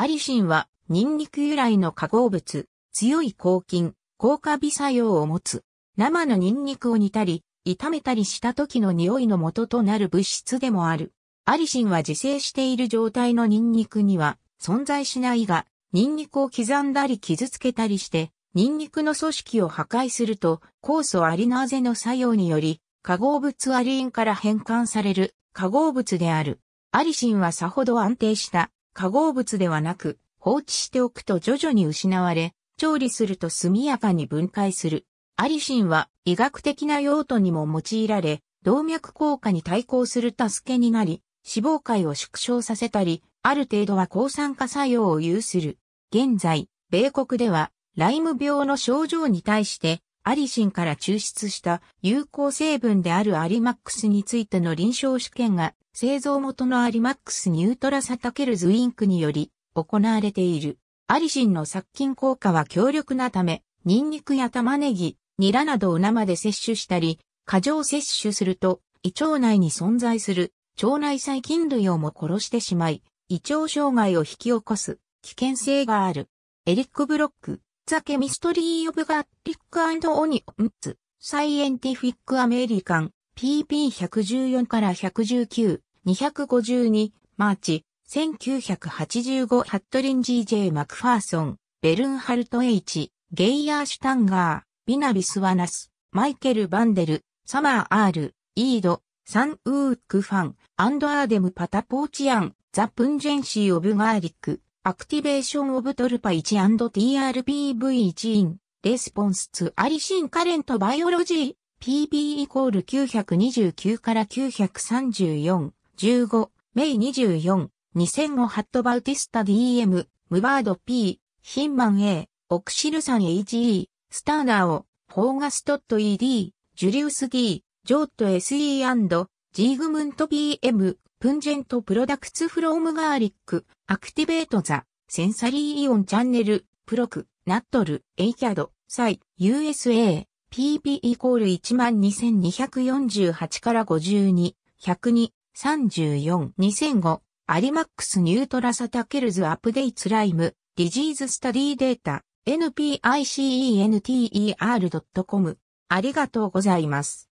アリシンはニンニク由来の化合物、強い抗菌、効果微作用を持つ。生のニンニクを煮たり、炒めたりした時の匂いの元となる物質でもある。アリシンは自生している状態のニンニクには存在しないが、ニンニクを刻んだり傷つけたりして、ニンニクの組織を破壊すると、酵素アリナーゼの作用により、化合物アリンから変換される化合物である。アリシンはさほど安定した化合物ではなく、放置しておくと徐々に失われ、調理すると速やかに分解する。アリシンは医学的な用途にも用いられ、動脈硬化に対抗する助けになり、脂肪界を縮小させたり、ある程度は抗酸化作用を有する。現在、米国では、ライム病の症状に対して、アリシンから抽出した有効成分であるアリマックスについての臨床試験が製造元のアリマックスニュートラサタケルズインクにより行われている。アリシンの殺菌効果は強力なため、ニンニクや玉ねぎ、ニラなどを生で摂取したり、過剰摂取すると、胃腸内に存在する腸内細菌類をも殺してしまい、胃腸障害を引き起こす危険性がある。エリック・ブロック、ザ・ケミストリー・オブ・ガッリック・オニオンズ、サイエンティフィック・アメリカン、PP114 から119。252、マーチ、1985ハットリン GJ マクファーソン、ベルンハルト H、ゲイヤーシュタンガー、ビナビスワナス、マイケル・バンデル、サマー・アール、イード、サン・ウーク・ファン、アンド・アーデム・パタポーチアン、ザ・プンジェンシー・オブ・ガーリック、アクティベーション・オブ・トルパ 1&TRPV1 イン、レスポンスツ・アリシン・カレント・バイオロジー、PB イコール929から934。15、メイ24、2005ハットバウティスタ DM、ムバード P、ヒンマン A、オクシルサン HE、スターナオ、フォーガストット ED、ジュリウス D、ジョート SE& ジーグムント BM、プンジェントプロダクツフロームガーリック、アクティベートザ、センサリーイオンチャンネル、プロク、ナットル、エイキャド、サイ、USA、PP イコール12248から52、102、34-2005アリマックスニュートラサタケルズアップデイツライムディジーズスタディデータ npicenter.com ありがとうございます。